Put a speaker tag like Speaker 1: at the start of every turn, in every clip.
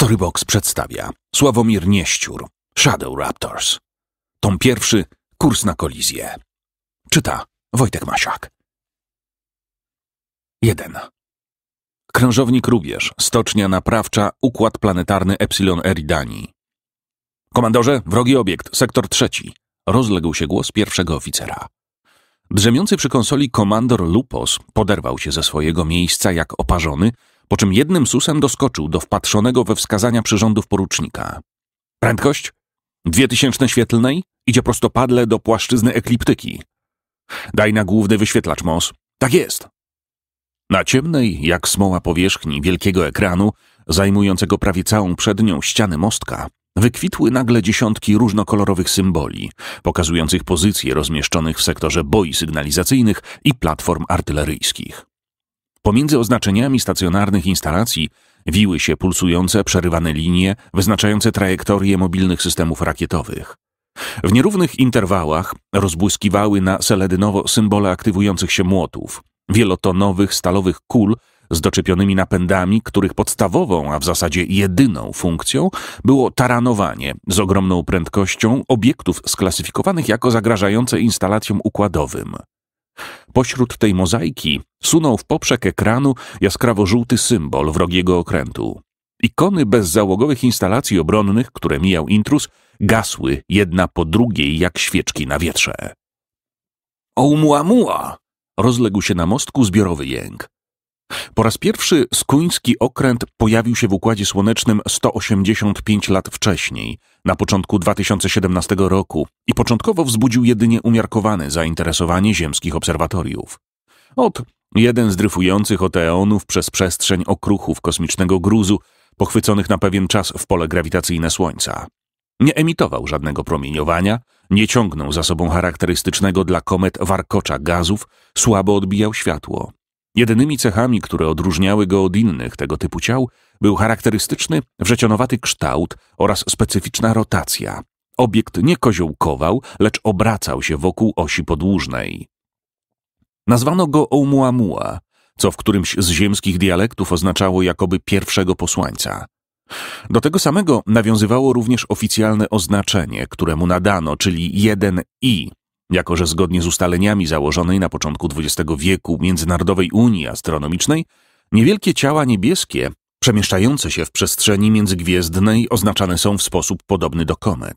Speaker 1: Storybox przedstawia Sławomir Nieściur, Shadow Raptors. Tom pierwszy, kurs na kolizję. Czyta Wojtek Masiak. 1. Krężownik Rubierz, stocznia naprawcza, układ planetarny Epsilon Eridani. Komandorze, wrogi obiekt, sektor trzeci. Rozległ się głos pierwszego oficera. Drzemiący przy konsoli komandor Lupos poderwał się ze swojego miejsca jak oparzony po czym jednym susem doskoczył do wpatrzonego we wskazania przyrządów porucznika. Prędkość? Dwie tysięczne świetlnej? Idzie prostopadle do płaszczyzny ekliptyki. Daj na główny wyświetlacz, Mos. Tak jest. Na ciemnej, jak smoła powierzchni wielkiego ekranu, zajmującego prawie całą przednią ścianę mostka, wykwitły nagle dziesiątki różnokolorowych symboli, pokazujących pozycje rozmieszczonych w sektorze boi sygnalizacyjnych i platform artyleryjskich. Pomiędzy oznaczeniami stacjonarnych instalacji wiły się pulsujące, przerywane linie wyznaczające trajektorie mobilnych systemów rakietowych. W nierównych interwałach rozbłyskiwały na seledynowo symbole aktywujących się młotów, wielotonowych stalowych kul z doczepionymi napędami, których podstawową, a w zasadzie jedyną funkcją było taranowanie z ogromną prędkością obiektów sklasyfikowanych jako zagrażające instalacjom układowym. Pośród tej mozaiki sunął w poprzek ekranu jaskrawo-żółty symbol wrogiego okrętu. Ikony bezzałogowych instalacji obronnych, które mijał intrus, gasły jedna po drugiej jak świeczki na wietrze. Oumuamua! Rozległ się na mostku zbiorowy jęk. Po raz pierwszy skuński okręt pojawił się w Układzie Słonecznym 185 lat wcześniej, na początku 2017 roku i początkowo wzbudził jedynie umiarkowane zainteresowanie ziemskich obserwatoriów. Od jeden z dryfujących oteonów przez przestrzeń okruchów kosmicznego gruzu, pochwyconych na pewien czas w pole grawitacyjne Słońca. Nie emitował żadnego promieniowania, nie ciągnął za sobą charakterystycznego dla komet warkocza gazów, słabo odbijał światło. Jedynymi cechami, które odróżniały go od innych tego typu ciał, był charakterystyczny wrzecionowaty kształt oraz specyficzna rotacja. Obiekt nie koziołkował, lecz obracał się wokół osi podłużnej. Nazwano go Oumuamua, co w którymś z ziemskich dialektów oznaczało jakoby pierwszego posłańca. Do tego samego nawiązywało również oficjalne oznaczenie, któremu nadano, czyli 1i, jako, że zgodnie z ustaleniami założonej na początku XX wieku Międzynarodowej Unii Astronomicznej, niewielkie ciała niebieskie przemieszczające się w przestrzeni międzygwiezdnej oznaczane są w sposób podobny do komet.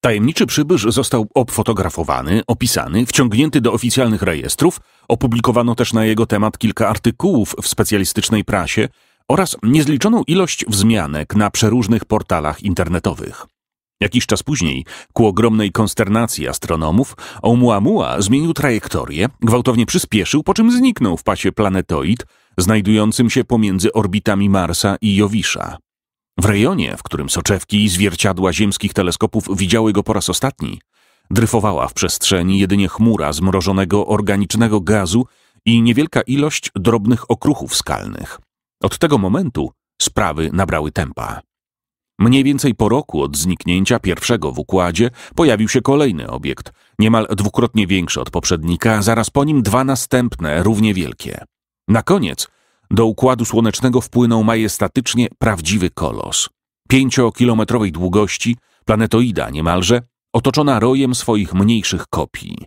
Speaker 1: Tajemniczy przybysz został obfotografowany, opisany, wciągnięty do oficjalnych rejestrów, opublikowano też na jego temat kilka artykułów w specjalistycznej prasie oraz niezliczoną ilość wzmianek na przeróżnych portalach internetowych. Jakiś czas później, ku ogromnej konsternacji astronomów, Oumuamua zmienił trajektorię, gwałtownie przyspieszył, po czym zniknął w pasie planetoid, znajdującym się pomiędzy orbitami Marsa i Jowisza. W rejonie, w którym soczewki i zwierciadła ziemskich teleskopów widziały go po raz ostatni, dryfowała w przestrzeni jedynie chmura zmrożonego organicznego gazu i niewielka ilość drobnych okruchów skalnych. Od tego momentu sprawy nabrały tempa. Mniej więcej po roku od zniknięcia pierwszego w układzie pojawił się kolejny obiekt, niemal dwukrotnie większy od poprzednika, zaraz po nim dwa następne, równie wielkie. Na koniec do układu słonecznego wpłynął majestatycznie prawdziwy kolos. Pięciokilometrowej długości, planetoida niemalże, otoczona rojem swoich mniejszych kopii.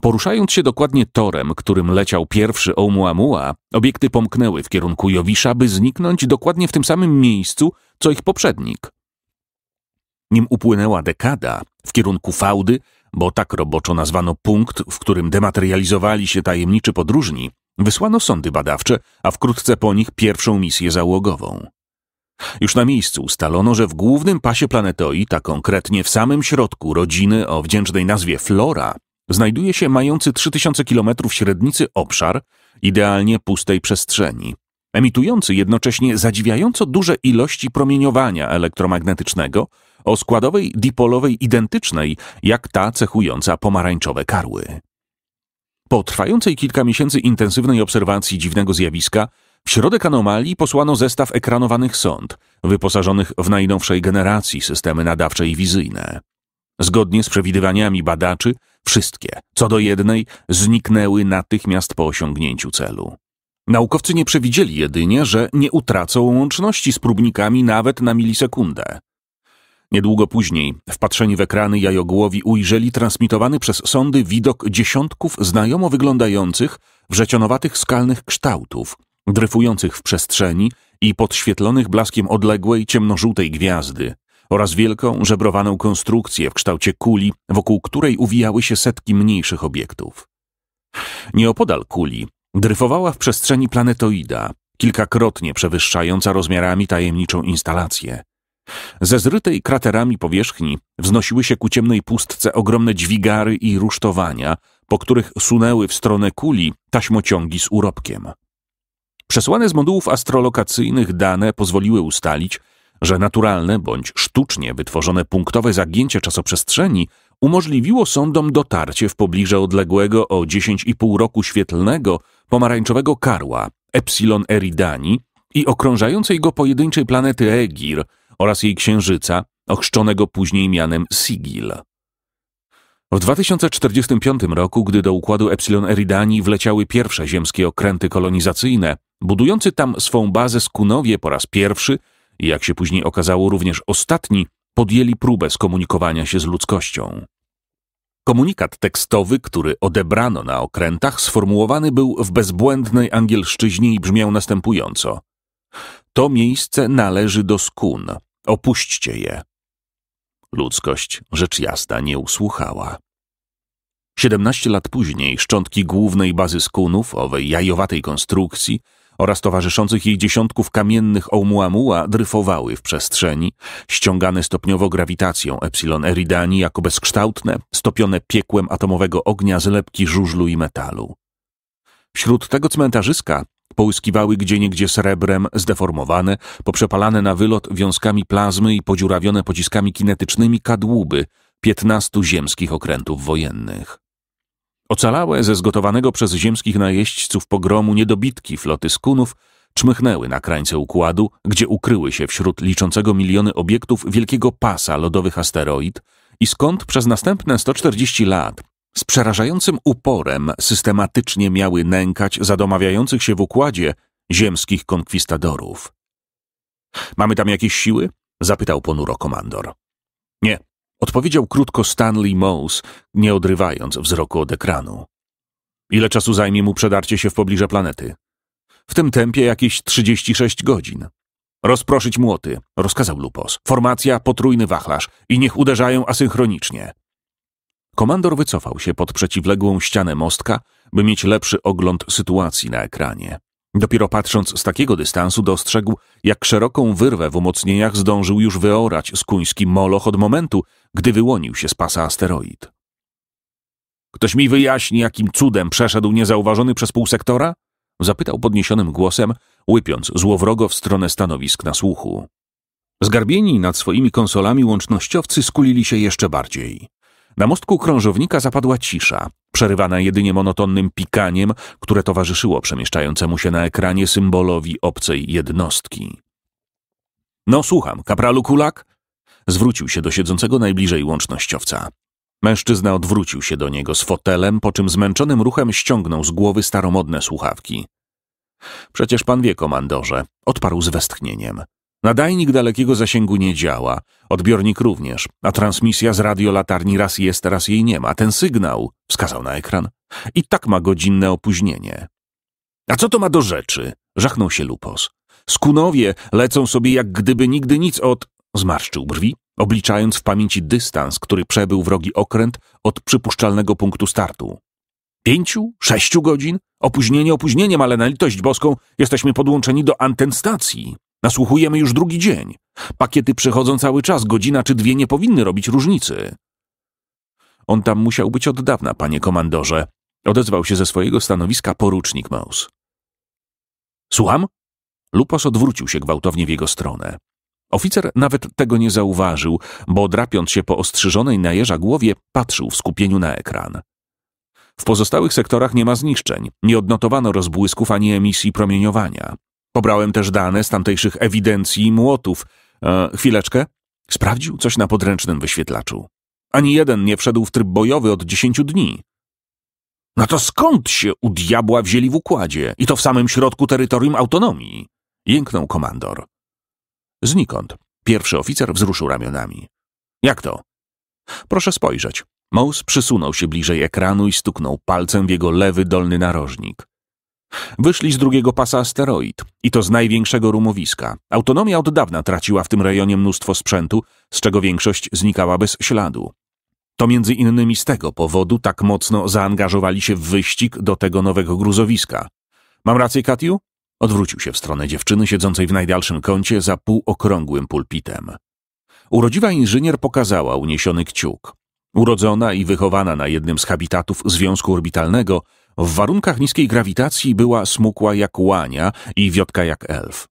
Speaker 1: Poruszając się dokładnie torem, którym leciał pierwszy Oumuamua, obiekty pomknęły w kierunku Jowisza, by zniknąć dokładnie w tym samym miejscu, co ich poprzednik. Nim upłynęła dekada w kierunku fałdy, bo tak roboczo nazwano punkt, w którym dematerializowali się tajemniczy podróżni, wysłano sądy badawcze, a wkrótce po nich pierwszą misję załogową. Już na miejscu ustalono, że w głównym pasie planetoi, a konkretnie w samym środku rodziny o wdzięcznej nazwie Flora, znajduje się mający 3000 km średnicy obszar idealnie pustej przestrzeni emitujący jednocześnie zadziwiająco duże ilości promieniowania elektromagnetycznego o składowej dipolowej identycznej jak ta cechująca pomarańczowe karły. Po trwającej kilka miesięcy intensywnej obserwacji dziwnego zjawiska, w środek anomalii posłano zestaw ekranowanych sond, wyposażonych w najnowszej generacji systemy nadawcze i wizyjne. Zgodnie z przewidywaniami badaczy, wszystkie, co do jednej, zniknęły natychmiast po osiągnięciu celu. Naukowcy nie przewidzieli jedynie, że nie utracą łączności z próbnikami nawet na milisekundę. Niedługo później, wpatrzeni w ekrany jajogłowi, ujrzeli transmitowany przez sondy widok dziesiątków znajomo wyglądających, wrzecionowatych skalnych kształtów, dryfujących w przestrzeni i podświetlonych blaskiem odległej, ciemnożółtej gwiazdy oraz wielką, żebrowaną konstrukcję w kształcie kuli, wokół której uwijały się setki mniejszych obiektów. Nieopodal kuli Dryfowała w przestrzeni planetoida, kilkakrotnie przewyższająca rozmiarami tajemniczą instalację. Ze zrytej kraterami powierzchni wznosiły się ku ciemnej pustce ogromne dźwigary i rusztowania, po których sunęły w stronę kuli taśmociągi z urobkiem. Przesłane z modułów astrolokacyjnych dane pozwoliły ustalić, że naturalne bądź sztucznie wytworzone punktowe zagięcie czasoprzestrzeni umożliwiło sądom dotarcie w pobliże odległego o 10,5 roku świetlnego pomarańczowego karła Epsilon Eridani i okrążającej go pojedynczej planety Egir oraz jej księżyca, ochrzczonego później mianem Sigil. W 2045 roku, gdy do układu Epsilon Eridani wleciały pierwsze ziemskie okręty kolonizacyjne, budujący tam swą bazę skunowie po raz pierwszy i jak się później okazało również ostatni, podjęli próbę skomunikowania się z ludzkością. Komunikat tekstowy, który odebrano na okrętach, sformułowany był w bezbłędnej angielszczyźnie i brzmiał następująco: To miejsce należy do skun, opuśćcie je. Ludzkość, rzecz jasna, nie usłuchała. 17 lat później szczątki głównej bazy skunów, owej jajowatej konstrukcji, oraz towarzyszących jej dziesiątków kamiennych Oumuamua dryfowały w przestrzeni, ściągane stopniowo grawitacją Epsilon Eridani jako bezkształtne, stopione piekłem atomowego ognia zlepki żużlu i metalu. Wśród tego cmentarzyska połyskiwały gdzieniegdzie srebrem, zdeformowane, poprzepalane na wylot wiązkami plazmy i podziurawione pociskami kinetycznymi kadłuby piętnastu ziemskich okrętów wojennych. Ocalałe ze zgotowanego przez ziemskich najeźdźców pogromu niedobitki floty skunów czmychnęły na krańce układu, gdzie ukryły się wśród liczącego miliony obiektów wielkiego pasa lodowych asteroid i skąd przez następne 140 lat z przerażającym uporem systematycznie miały nękać zadomawiających się w układzie ziemskich konkwistadorów. Mamy tam jakieś siły? zapytał ponuro komandor. Nie, Odpowiedział krótko Stanley Mose, nie odrywając wzroku od ekranu. Ile czasu zajmie mu przedarcie się w pobliże planety? W tym tempie jakieś 36 godzin. Rozproszyć młoty, rozkazał Lupos. Formacja, potrójny wachlarz i niech uderzają asynchronicznie. Komandor wycofał się pod przeciwległą ścianę mostka, by mieć lepszy ogląd sytuacji na ekranie. Dopiero patrząc z takiego dystansu dostrzegł, jak szeroką wyrwę w umocnieniach zdążył już wyorać skuński moloch od momentu, gdy wyłonił się z pasa asteroid. Ktoś mi wyjaśni, jakim cudem przeszedł niezauważony przez półsektora? Zapytał podniesionym głosem, łypiąc złowrogo w stronę stanowisk na słuchu. Zgarbieni nad swoimi konsolami łącznościowcy skulili się jeszcze bardziej. Na mostku krążownika zapadła cisza, przerywana jedynie monotonnym pikaniem, które towarzyszyło przemieszczającemu się na ekranie symbolowi obcej jednostki. No słucham, kapralu Kulak? Zwrócił się do siedzącego najbliżej łącznościowca. Mężczyzna odwrócił się do niego z fotelem, po czym zmęczonym ruchem ściągnął z głowy staromodne słuchawki. Przecież pan wie, komandorze, odparł z westchnieniem. Nadajnik dalekiego zasięgu nie działa, odbiornik również, a transmisja z radiolatarni raz jest, raz jej nie ma. Ten sygnał, wskazał na ekran, i tak ma godzinne opóźnienie. A co to ma do rzeczy? Żachnął się Lupos. Skunowie lecą sobie jak gdyby nigdy nic od... Zmarszczył brwi, obliczając w pamięci dystans, który przebył wrogi okręt od przypuszczalnego punktu startu. Pięciu? Sześciu godzin? Opóźnienie opóźnieniem, ale na litość boską jesteśmy podłączeni do anten stacji. Nasłuchujemy już drugi dzień. Pakiety przechodzą cały czas, godzina czy dwie nie powinny robić różnicy. On tam musiał być od dawna, panie komandorze, odezwał się ze swojego stanowiska porucznik Maus. Słucham? Lupos odwrócił się gwałtownie w jego stronę. Oficer nawet tego nie zauważył, bo drapiąc się po ostrzyżonej na jeża głowie, patrzył w skupieniu na ekran. W pozostałych sektorach nie ma zniszczeń, nie odnotowano rozbłysków ani emisji promieniowania. Pobrałem też dane z tamtejszych ewidencji młotów. E, chwileczkę. Sprawdził coś na podręcznym wyświetlaczu. Ani jeden nie wszedł w tryb bojowy od dziesięciu dni. No to skąd się u diabła wzięli w układzie? I to w samym środku terytorium autonomii? Jęknął komandor. Znikąd. Pierwszy oficer wzruszył ramionami. Jak to? Proszę spojrzeć. Mous przysunął się bliżej ekranu i stuknął palcem w jego lewy dolny narożnik. Wyszli z drugiego pasa asteroid i to z największego rumowiska. Autonomia od dawna traciła w tym rejonie mnóstwo sprzętu, z czego większość znikała bez śladu. To między innymi z tego powodu tak mocno zaangażowali się w wyścig do tego nowego gruzowiska. Mam rację, Katiu? Odwrócił się w stronę dziewczyny siedzącej w najdalszym kącie za półokrągłym pulpitem. Urodziwa inżynier pokazała uniesiony kciuk. Urodzona i wychowana na jednym z habitatów Związku Orbitalnego – w warunkach niskiej grawitacji była smukła jak łania i wiotka jak elf.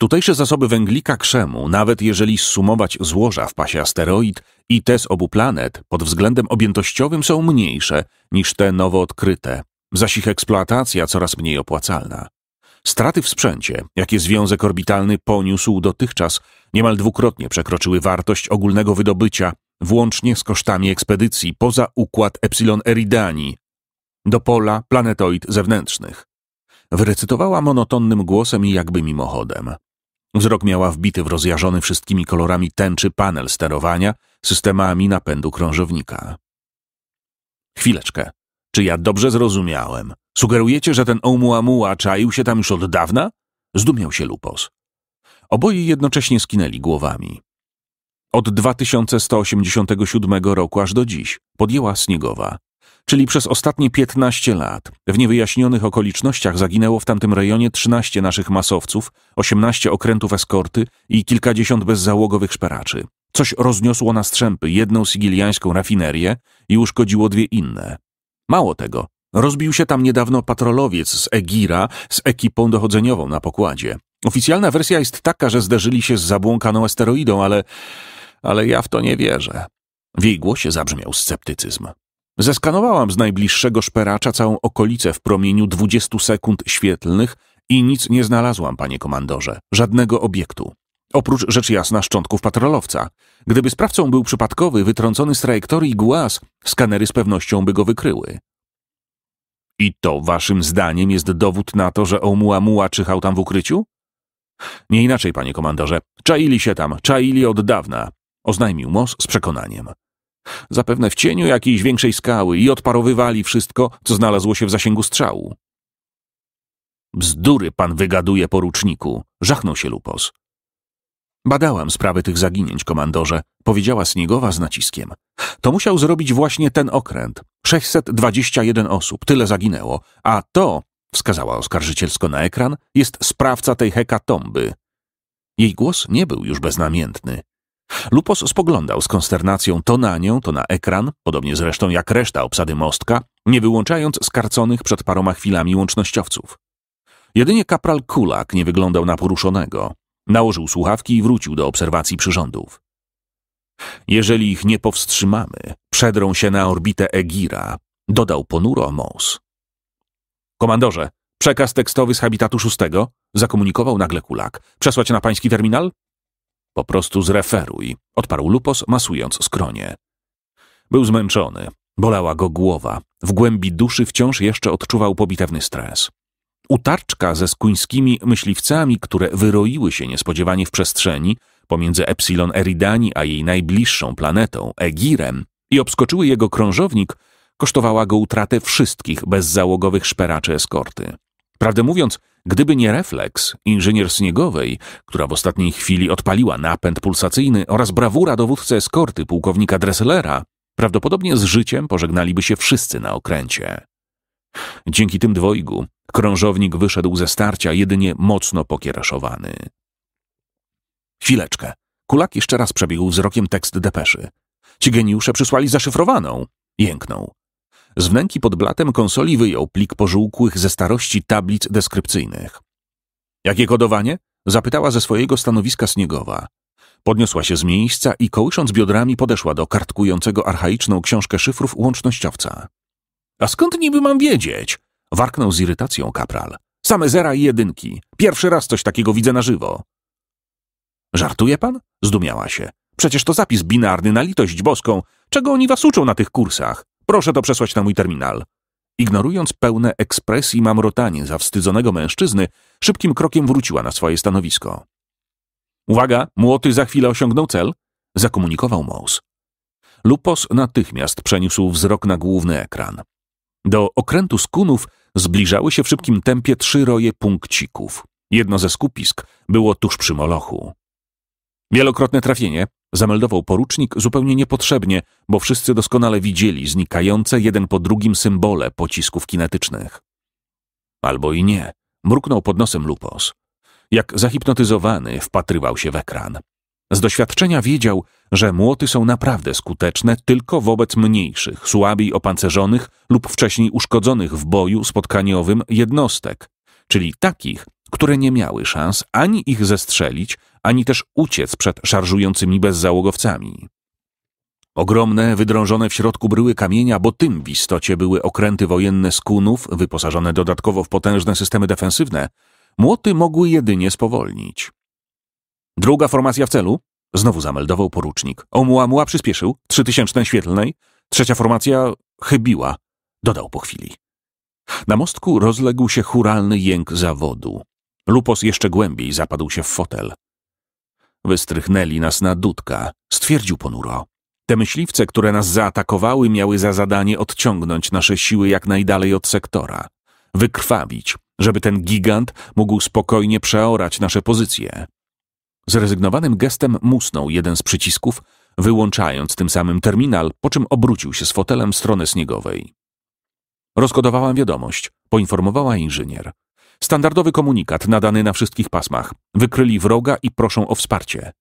Speaker 1: Tutejsze zasoby węglika krzemu, nawet jeżeli sumować złoża w pasie asteroid i te z obu planet, pod względem objętościowym są mniejsze niż te nowo odkryte, zaś ich eksploatacja coraz mniej opłacalna. Straty w sprzęcie, jakie Związek Orbitalny poniósł dotychczas, niemal dwukrotnie przekroczyły wartość ogólnego wydobycia, włącznie z kosztami ekspedycji poza układ Epsilon Eridani, do pola planetoid zewnętrznych. Wyrecytowała monotonnym głosem i jakby mimochodem. Wzrok miała wbity w rozjażony wszystkimi kolorami tęczy panel sterowania systemami napędu krążownika. Chwileczkę. Czy ja dobrze zrozumiałem? Sugerujecie, że ten Oumuamua czaił się tam już od dawna? Zdumiał się Lupos. Oboje jednocześnie skinęli głowami. Od 2187 roku aż do dziś, podjęła Sniegowa czyli przez ostatnie 15 lat. W niewyjaśnionych okolicznościach zaginęło w tamtym rejonie 13 naszych masowców, 18 okrętów eskorty i kilkadziesiąt bezzałogowych szperaczy. Coś rozniosło na strzępy jedną sigiliańską rafinerię i uszkodziło dwie inne. Mało tego, rozbił się tam niedawno patrolowiec z Egira z ekipą dochodzeniową na pokładzie. Oficjalna wersja jest taka, że zderzyli się z zabłąkaną asteroidą, ale... ale ja w to nie wierzę. W jej głosie zabrzmiał sceptycyzm. Zeskanowałam z najbliższego szperacza całą okolicę w promieniu 20 sekund świetlnych i nic nie znalazłam, panie komandorze. Żadnego obiektu. Oprócz rzecz jasna szczątków patrolowca. Gdyby sprawcą był przypadkowy, wytrącony z trajektorii głaz, skanery z pewnością by go wykryły. I to, waszym zdaniem, jest dowód na to, że Oumuamua czyhał tam w ukryciu? Nie inaczej, panie komandorze. Czaili się tam, czaili od dawna, oznajmił Mos z przekonaniem zapewne w cieniu jakiejś większej skały i odparowywali wszystko, co znalazło się w zasięgu strzału. Bzdury pan wygaduje, poruczniku, żachnął się Lupos. Badałam sprawy tych zaginięć, komandorze, powiedziała Sniegowa z naciskiem. To musiał zrobić właśnie ten okręt. 621 osób, tyle zaginęło, a to, wskazała oskarżycielsko na ekran, jest sprawca tej hekatomby. Jej głos nie był już beznamiętny. Lupos spoglądał z konsternacją to na nią, to na ekran, podobnie zresztą jak reszta obsady mostka, nie wyłączając skarconych przed paroma chwilami łącznościowców. Jedynie kapral Kulak nie wyglądał na poruszonego. Nałożył słuchawki i wrócił do obserwacji przyrządów. Jeżeli ich nie powstrzymamy, przedrą się na orbitę Egira, dodał ponuro Mous. Komandorze, przekaz tekstowy z habitatu szóstego, zakomunikował nagle Kulak. Przesłać na pański terminal? Po prostu zreferuj, odparł Lupos, masując skronie. Był zmęczony, bolała go głowa. W głębi duszy wciąż jeszcze odczuwał pobitewny stres. Utarczka ze skuńskimi myśliwcami, które wyroiły się niespodziewanie w przestrzeni pomiędzy Epsilon Eridani a jej najbliższą planetą, Egirem, i obskoczyły jego krążownik, kosztowała go utratę wszystkich bezzałogowych szperaczy eskorty. Prawdę mówiąc, gdyby nie refleks inżynier Sniegowej, która w ostatniej chwili odpaliła napęd pulsacyjny oraz brawura dowódcy eskorty pułkownika Dresslera, prawdopodobnie z życiem pożegnaliby się wszyscy na okręcie. Dzięki tym dwojgu krążownik wyszedł ze starcia jedynie mocno pokieraszowany. Chwileczkę. Kulak jeszcze raz przebiegł wzrokiem tekst depeszy. Ci geniusze przysłali zaszyfrowaną. Jęknął. Z wnęki pod blatem konsoli wyjął plik pożółkłych ze starości tablic deskrypcyjnych. Jakie kodowanie? Zapytała ze swojego stanowiska Sniegowa. Podniosła się z miejsca i kołysząc biodrami podeszła do kartkującego archaiczną książkę szyfrów łącznościowca. A skąd niby mam wiedzieć? Warknął z irytacją kapral. Same zera i jedynki. Pierwszy raz coś takiego widzę na żywo. Żartuje pan? Zdumiała się. Przecież to zapis binarny na litość boską. Czego oni was uczą na tych kursach? Proszę to przesłać na mój terminal. Ignorując pełne ekspresji mamrotanie zawstydzonego mężczyzny, szybkim krokiem wróciła na swoje stanowisko. Uwaga, młoty za chwilę osiągnął cel, zakomunikował Mouse. Lupos natychmiast przeniósł wzrok na główny ekran. Do okrętu skunów zbliżały się w szybkim tempie trzy roje punkcików. Jedno ze skupisk było tuż przy molochu. Wielokrotne trafienie zameldował porucznik zupełnie niepotrzebnie, bo wszyscy doskonale widzieli znikające jeden po drugim symbole pocisków kinetycznych. Albo i nie, mruknął pod nosem Lupos. Jak zahipnotyzowany wpatrywał się w ekran. Z doświadczenia wiedział, że młoty są naprawdę skuteczne tylko wobec mniejszych, słabiej opancerzonych lub wcześniej uszkodzonych w boju spotkaniowym jednostek, czyli takich, które nie miały szans ani ich zestrzelić, ani też uciec przed szarżującymi bezzałogowcami. Ogromne, wydrążone w środku bryły kamienia, bo tym w istocie były okręty wojenne skunów, wyposażone dodatkowo w potężne systemy defensywne, młoty mogły jedynie spowolnić. Druga formacja w celu, znowu zameldował porucznik. Omuamua przyspieszył, trzy tysięczne świetlnej, trzecia formacja chybiła, dodał po chwili. Na mostku rozległ się churalny jęk zawodu. Lupos jeszcze głębiej zapadł się w fotel. Wystrychnęli nas na dudka, stwierdził ponuro. Te myśliwce, które nas zaatakowały, miały za zadanie odciągnąć nasze siły jak najdalej od sektora. Wykrwawić, żeby ten gigant mógł spokojnie przeorać nasze pozycje. Zrezygnowanym gestem musnął jeden z przycisków, wyłączając tym samym terminal, po czym obrócił się z fotelem w stronę śniegowej. Rozkodowałam wiadomość, poinformowała inżynier. Standardowy komunikat nadany na wszystkich pasmach. Wykryli wroga i proszą o wsparcie.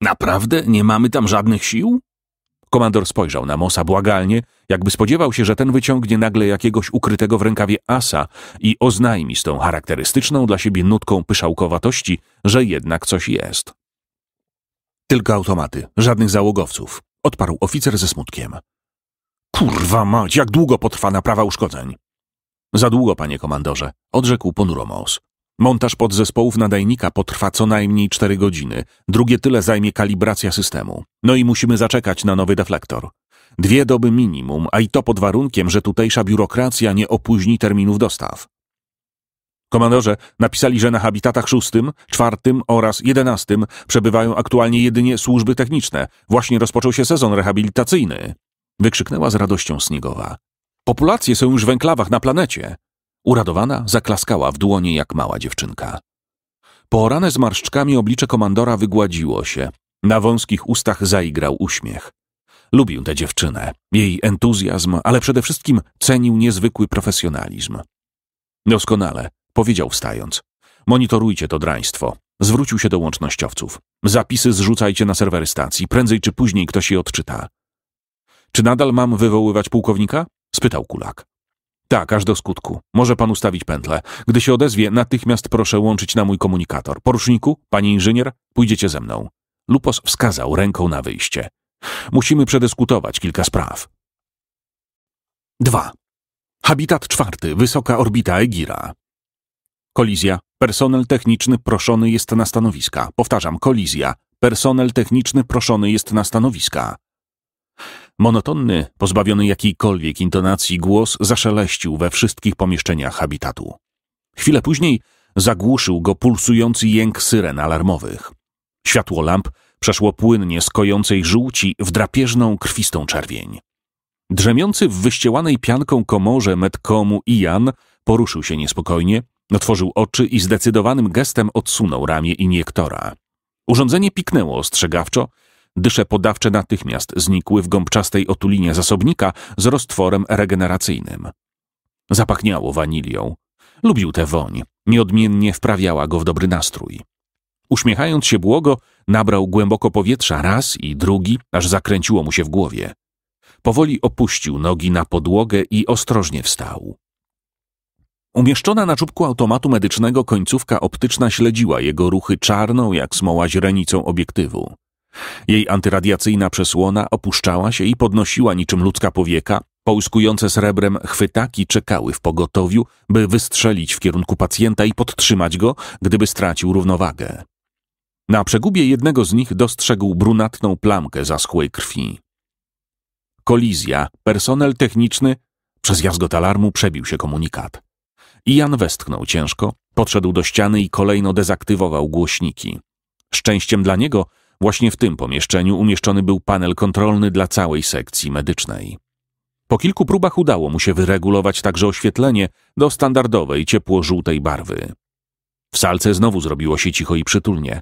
Speaker 1: Naprawdę? Nie mamy tam żadnych sił? Komandor spojrzał na Mosa błagalnie, jakby spodziewał się, że ten wyciągnie nagle jakiegoś ukrytego w rękawie asa i oznajmi z tą charakterystyczną dla siebie nutką pyszałkowatości, że jednak coś jest. Tylko automaty, żadnych załogowców, odparł oficer ze smutkiem. Kurwa mać, jak długo potrwa naprawa uszkodzeń? Za długo, panie komandorze, odrzekł ponuro Mons. Montaż podzespołów nadajnika potrwa co najmniej 4 godziny, drugie tyle zajmie kalibracja systemu. No i musimy zaczekać na nowy deflektor. Dwie doby minimum, a i to pod warunkiem, że tutejsza biurokracja nie opóźni terminów dostaw. Komandorze, napisali, że na habitatach szóstym, czwartym oraz jedenastym przebywają aktualnie jedynie służby techniczne. Właśnie rozpoczął się sezon rehabilitacyjny. Wykrzyknęła z radością Sniegowa. Populacje są już w enklawach na planecie. Uradowana zaklaskała w dłonie jak mała dziewczynka. Poorane marszczkami oblicze komandora wygładziło się. Na wąskich ustach zaigrał uśmiech. Lubił tę dziewczynę, jej entuzjazm, ale przede wszystkim cenił niezwykły profesjonalizm. Doskonale, powiedział wstając. Monitorujcie to draństwo. Zwrócił się do łącznościowców. Zapisy zrzucajcie na serwery stacji, prędzej czy później ktoś je odczyta. Czy nadal mam wywoływać pułkownika? spytał Kulak. Tak, aż do skutku. Może pan ustawić pętlę. Gdy się odezwie, natychmiast proszę łączyć na mój komunikator. Poruszniku, panie inżynier, pójdziecie ze mną. Lupos wskazał ręką na wyjście. Musimy przedyskutować kilka spraw. 2. Habitat czwarty, wysoka orbita Egira. Kolizja. Personel techniczny proszony jest na stanowiska. Powtarzam, kolizja. Personel techniczny proszony jest na stanowiska. Monotonny, pozbawiony jakiejkolwiek intonacji głos zaszeleścił we wszystkich pomieszczeniach habitatu. Chwilę później zagłuszył go pulsujący jęk syren alarmowych. Światło lamp przeszło płynnie z kojącej żółci w drapieżną, krwistą czerwień. Drzemiący w wyścielanej pianką komorze metkomu Ian poruszył się niespokojnie, otworzył oczy i zdecydowanym gestem odsunął ramię iniektora. Urządzenie piknęło ostrzegawczo, Dysze podawcze natychmiast znikły w gąbczastej otulinie zasobnika z roztworem regeneracyjnym. Zapachniało wanilią. Lubił tę woń. Nieodmiennie wprawiała go w dobry nastrój. Uśmiechając się błogo, nabrał głęboko powietrza raz i drugi, aż zakręciło mu się w głowie. Powoli opuścił nogi na podłogę i ostrożnie wstał. Umieszczona na czubku automatu medycznego końcówka optyczna śledziła jego ruchy czarną jak smoła źrenicą obiektywu. Jej antyradiacyjna przesłona opuszczała się i podnosiła niczym ludzka powieka, połyskujące srebrem chwytaki czekały w pogotowiu, by wystrzelić w kierunku pacjenta i podtrzymać go, gdyby stracił równowagę. Na przegubie jednego z nich dostrzegł brunatną plamkę zaschłej krwi. Kolizja, personel techniczny, przez jazgot alarmu przebił się komunikat. Ian westchnął ciężko, podszedł do ściany i kolejno dezaktywował głośniki. Szczęściem dla niego Właśnie w tym pomieszczeniu umieszczony był panel kontrolny dla całej sekcji medycznej. Po kilku próbach udało mu się wyregulować także oświetlenie do standardowej ciepło-żółtej barwy. W salce znowu zrobiło się cicho i przytulnie.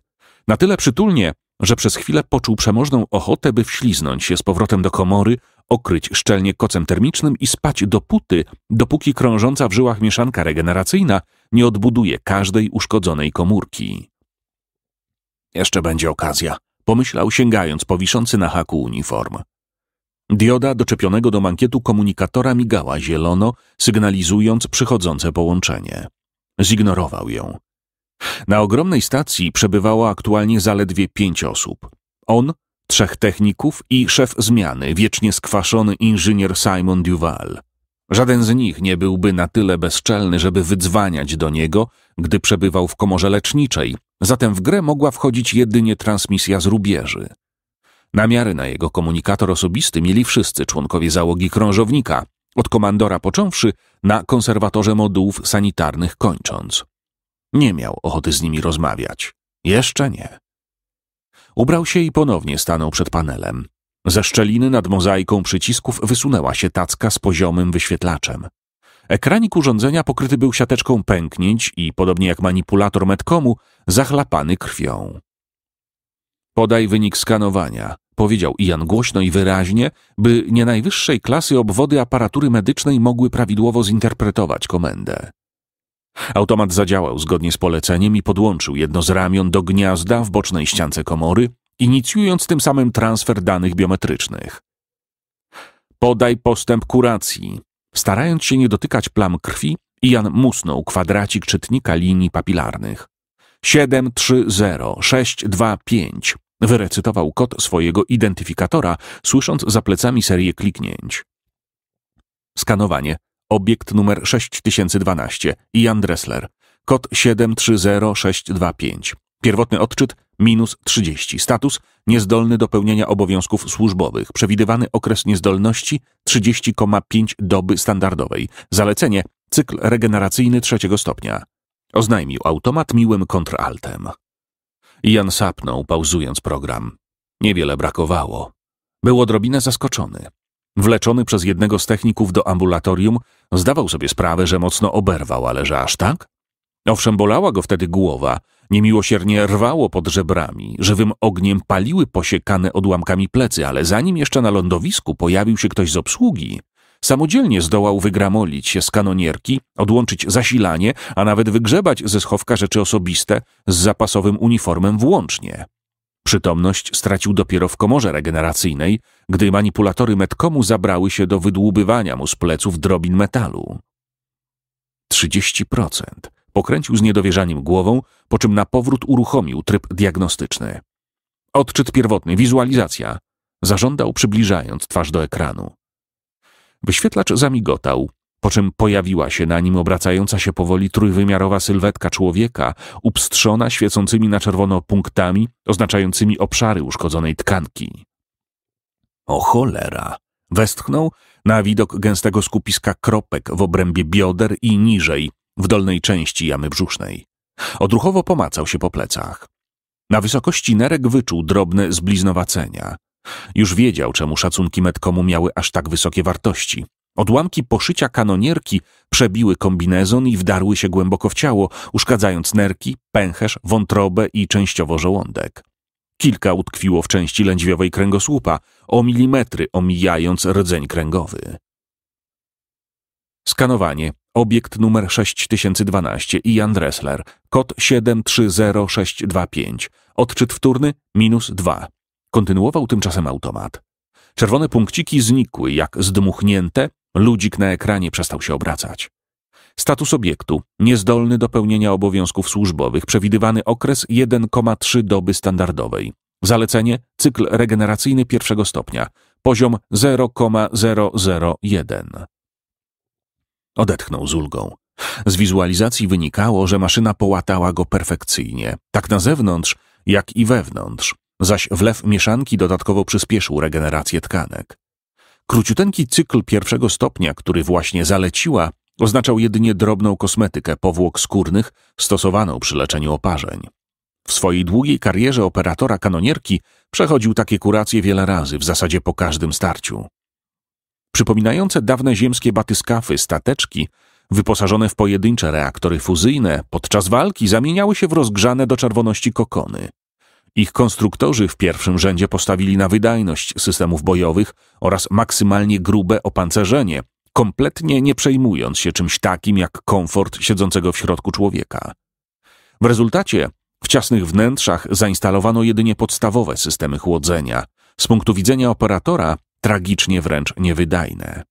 Speaker 1: Na tyle przytulnie, że przez chwilę poczuł przemożną ochotę, by wśliznąć się z powrotem do komory, okryć szczelnie kocem termicznym i spać dopóty, dopóki krążąca w żyłach mieszanka regeneracyjna nie odbuduje każdej uszkodzonej komórki. Jeszcze będzie okazja, pomyślał sięgając po wiszący na haku uniform. Dioda doczepionego do mankietu komunikatora migała zielono, sygnalizując przychodzące połączenie. Zignorował ją. Na ogromnej stacji przebywało aktualnie zaledwie pięć osób. On, trzech techników i szef zmiany, wiecznie skwaszony inżynier Simon Duval. Żaden z nich nie byłby na tyle bezczelny, żeby wydzwaniać do niego, gdy przebywał w komorze leczniczej, zatem w grę mogła wchodzić jedynie transmisja z rubieży. Namiary na jego komunikator osobisty mieli wszyscy członkowie załogi krążownika, od komandora począwszy, na konserwatorze modułów sanitarnych kończąc. Nie miał ochoty z nimi rozmawiać. Jeszcze nie. Ubrał się i ponownie stanął przed panelem. Ze szczeliny nad mozaiką przycisków wysunęła się tacka z poziomym wyświetlaczem. Ekranik urządzenia pokryty był siateczką pęknięć i, podobnie jak manipulator metkomu, zachlapany krwią. Podaj wynik skanowania, powiedział Ian głośno i wyraźnie, by nie najwyższej klasy obwody aparatury medycznej mogły prawidłowo zinterpretować komendę. Automat zadziałał zgodnie z poleceniem i podłączył jedno z ramion do gniazda w bocznej ściance komory, inicjując tym samym transfer danych biometrycznych. Podaj postęp kuracji. Starając się nie dotykać plam krwi, Ian musnął kwadracik czytnika linii papilarnych. 730625 wyrecytował kod swojego identyfikatora, słysząc za plecami serię kliknięć. Skanowanie. Obiekt numer 6012. Ian Dressler. Kod 730625. Pierwotny odczyt minus 30. Status niezdolny do pełnienia obowiązków służbowych. Przewidywany okres niezdolności 30,5 doby standardowej. Zalecenie cykl regeneracyjny trzeciego stopnia. Oznajmił automat miłym kontraltem. Jan sapnął, pauzując program. Niewiele brakowało. Był odrobinę zaskoczony. Wleczony przez jednego z techników do ambulatorium, zdawał sobie sprawę, że mocno oberwał, ale że aż tak? Owszem, bolała go wtedy głowa, niemiłosiernie rwało pod żebrami, żywym ogniem paliły posiekane odłamkami plecy, ale zanim jeszcze na lądowisku pojawił się ktoś z obsługi, samodzielnie zdołał wygramolić się z kanonierki, odłączyć zasilanie, a nawet wygrzebać ze schowka rzeczy osobiste z zapasowym uniformem włącznie. Przytomność stracił dopiero w komorze regeneracyjnej, gdy manipulatory metkomu zabrały się do wydłubywania mu z pleców drobin metalu. 30%. Pokręcił z niedowierzaniem głową, po czym na powrót uruchomił tryb diagnostyczny. Odczyt pierwotny, wizualizacja. Zażądał, przybliżając twarz do ekranu. Wyświetlacz zamigotał, po czym pojawiła się na nim obracająca się powoli trójwymiarowa sylwetka człowieka, upstrzona świecącymi na czerwono punktami oznaczającymi obszary uszkodzonej tkanki. O cholera! Westchnął na widok gęstego skupiska kropek w obrębie bioder i niżej, w dolnej części jamy brzusznej. Odruchowo pomacał się po plecach. Na wysokości nerek wyczuł drobne zbliznowacenia. Już wiedział, czemu szacunki metkomu miały aż tak wysokie wartości. Odłamki poszycia kanonierki przebiły kombinezon i wdarły się głęboko w ciało, uszkadzając nerki, pęcherz, wątrobę i częściowo żołądek. Kilka utkwiło w części lędźwiowej kręgosłupa, o milimetry omijając rdzeń kręgowy. Skanowanie obiekt numer 6012 i Jan Dressler, kod 730625, odczyt wtórny minus 2. Kontynuował tymczasem automat. Czerwone punkciki znikły jak zdmuchnięte, ludzik na ekranie przestał się obracać. Status obiektu niezdolny do pełnienia obowiązków służbowych, przewidywany okres 1,3 doby standardowej. Zalecenie cykl regeneracyjny pierwszego stopnia, poziom 0,001. Odetchnął z ulgą. Z wizualizacji wynikało, że maszyna połatała go perfekcyjnie, tak na zewnątrz, jak i wewnątrz, zaś wlew mieszanki dodatkowo przyspieszył regenerację tkanek. Króciuteńki cykl pierwszego stopnia, który właśnie zaleciła, oznaczał jedynie drobną kosmetykę powłok skórnych stosowaną przy leczeniu oparzeń. W swojej długiej karierze operatora kanonierki przechodził takie kuracje wiele razy, w zasadzie po każdym starciu przypominające dawne ziemskie batyskafy, stateczki, wyposażone w pojedyncze reaktory fuzyjne, podczas walki zamieniały się w rozgrzane do czerwoności kokony. Ich konstruktorzy w pierwszym rzędzie postawili na wydajność systemów bojowych oraz maksymalnie grube opancerzenie, kompletnie nie przejmując się czymś takim jak komfort siedzącego w środku człowieka. W rezultacie w ciasnych wnętrzach zainstalowano jedynie podstawowe systemy chłodzenia. Z punktu widzenia operatora tragicznie wręcz niewydajne.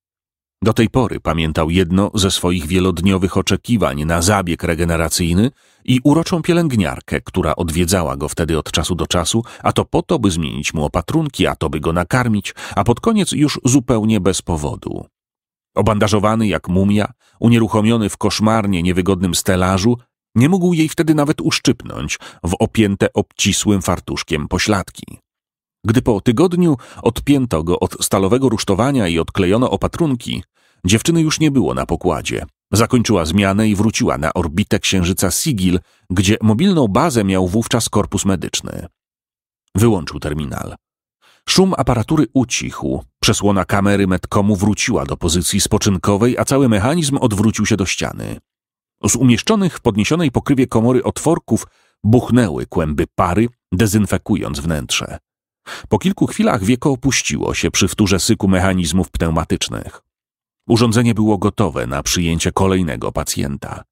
Speaker 1: Do tej pory pamiętał jedno ze swoich wielodniowych oczekiwań na zabieg regeneracyjny i uroczą pielęgniarkę, która odwiedzała go wtedy od czasu do czasu, a to po to, by zmienić mu opatrunki, a to by go nakarmić, a pod koniec już zupełnie bez powodu. Obandażowany jak mumia, unieruchomiony w koszmarnie niewygodnym stelażu, nie mógł jej wtedy nawet uszczypnąć w opięte obcisłym fartuszkiem pośladki. Gdy po tygodniu odpięto go od stalowego rusztowania i odklejono opatrunki, dziewczyny już nie było na pokładzie. Zakończyła zmianę i wróciła na orbitę księżyca Sigil, gdzie mobilną bazę miał wówczas korpus medyczny. Wyłączył terminal. Szum aparatury ucichł, przesłona kamery metkomu wróciła do pozycji spoczynkowej, a cały mechanizm odwrócił się do ściany. Z umieszczonych w podniesionej pokrywie komory otworków buchnęły kłęby pary, dezynfekując wnętrze. Po kilku chwilach wieko opuściło się przy wtórze syku mechanizmów pneumatycznych. Urządzenie było gotowe na przyjęcie kolejnego pacjenta.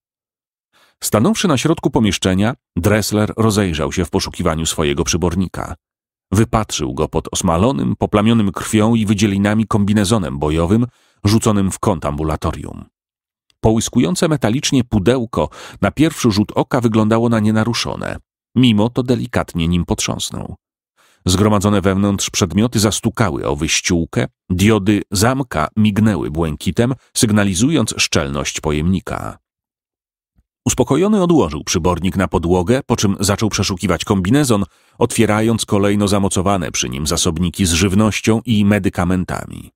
Speaker 1: Stanąwszy na środku pomieszczenia, Dressler rozejrzał się w poszukiwaniu swojego przybornika. Wypatrzył go pod osmalonym, poplamionym krwią i wydzielinami kombinezonem bojowym rzuconym w kąt ambulatorium. Połyskujące metalicznie pudełko na pierwszy rzut oka wyglądało na nienaruszone. Mimo to delikatnie nim potrząsnął. Zgromadzone wewnątrz przedmioty zastukały o wyściółkę, diody zamka mignęły błękitem, sygnalizując szczelność pojemnika. Uspokojony odłożył przybornik na podłogę, po czym zaczął przeszukiwać kombinezon, otwierając kolejno zamocowane przy nim zasobniki z żywnością i medykamentami.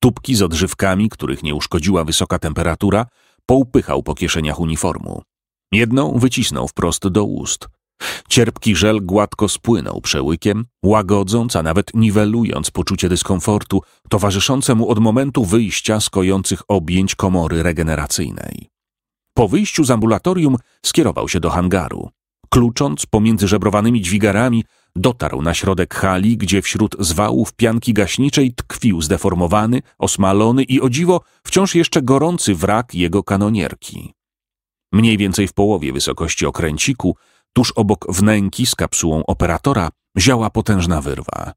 Speaker 1: Tubki z odżywkami, których nie uszkodziła wysoka temperatura, poupychał po kieszeniach uniformu. Jedną wycisnął wprost do ust. Cierpki żel gładko spłynął przełykiem, łagodząc, a nawet niwelując poczucie dyskomfortu towarzyszące mu od momentu wyjścia z kojących objęć komory regeneracyjnej. Po wyjściu z ambulatorium skierował się do hangaru. Klucząc pomiędzy żebrowanymi dźwigarami, dotarł na środek hali, gdzie wśród zwałów pianki gaśniczej tkwił zdeformowany, osmalony i o dziwo wciąż jeszcze gorący wrak jego kanonierki. Mniej więcej w połowie wysokości okręciku Tuż obok wnęki z kapsułą operatora ziała potężna wyrwa.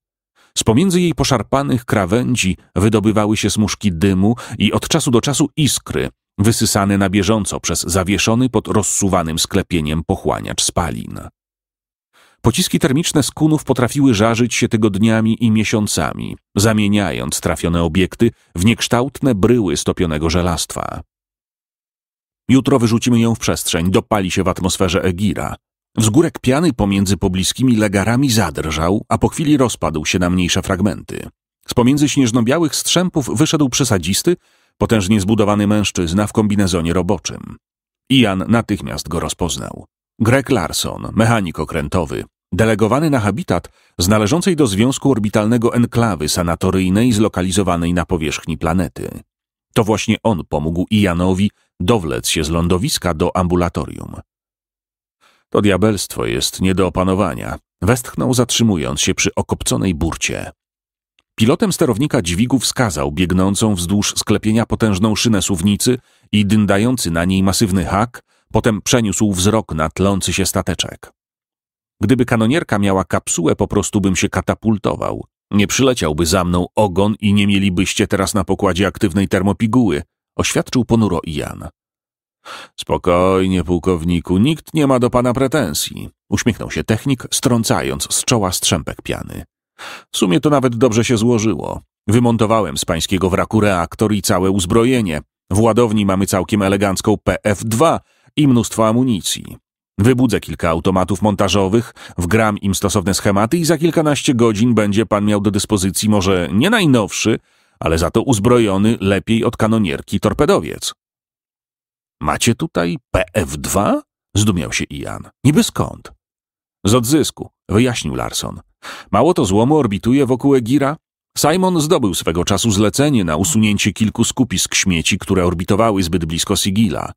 Speaker 1: Z pomiędzy jej poszarpanych krawędzi wydobywały się smuszki dymu i od czasu do czasu iskry, wysysane na bieżąco przez zawieszony pod rozsuwanym sklepieniem pochłaniacz spalin. Pociski termiczne skunów potrafiły żarzyć się tygodniami i miesiącami, zamieniając trafione obiekty w niekształtne bryły stopionego żelastwa. Jutro wyrzucimy ją w przestrzeń, dopali się w atmosferze Egira, Wzgórek piany pomiędzy pobliskimi legarami zadrżał, a po chwili rozpadł się na mniejsze fragmenty. Z pomiędzy śnieżno-białych strzępów wyszedł przesadzisty, potężnie zbudowany mężczyzna w kombinezonie roboczym. Ian natychmiast go rozpoznał. Greg Larson, mechanik okrętowy, delegowany na habitat z należącej do Związku Orbitalnego enklawy sanatoryjnej zlokalizowanej na powierzchni planety. To właśnie on pomógł Ianowi dowlec się z lądowiska do ambulatorium. To diabelstwo jest nie do opanowania. Westchnął, zatrzymując się przy okopconej burcie. Pilotem sterownika dźwigu wskazał biegnącą wzdłuż sklepienia potężną szynę suwnicy i dyndający na niej masywny hak, potem przeniósł wzrok na tlący się stateczek. Gdyby kanonierka miała kapsułę, po prostu bym się katapultował. Nie przyleciałby za mną ogon i nie mielibyście teraz na pokładzie aktywnej termopiguły, oświadczył ponuro Ian. Spokojnie, pułkowniku, nikt nie ma do pana pretensji, uśmiechnął się technik, strącając z czoła strzępek piany. W sumie to nawet dobrze się złożyło. Wymontowałem z pańskiego wraku reaktor i całe uzbrojenie. W ładowni mamy całkiem elegancką PF-2 i mnóstwo amunicji. Wybudzę kilka automatów montażowych, wgram im stosowne schematy i za kilkanaście godzin będzie pan miał do dyspozycji może nie najnowszy, ale za to uzbrojony lepiej od kanonierki torpedowiec. Macie tutaj PF2? Zdumiał się Ian. Niby skąd? Z odzysku, wyjaśnił Larson. Mało to złomu orbituje wokół Egira. Simon zdobył swego czasu zlecenie na usunięcie kilku skupisk śmieci, które orbitowały zbyt blisko Sigila.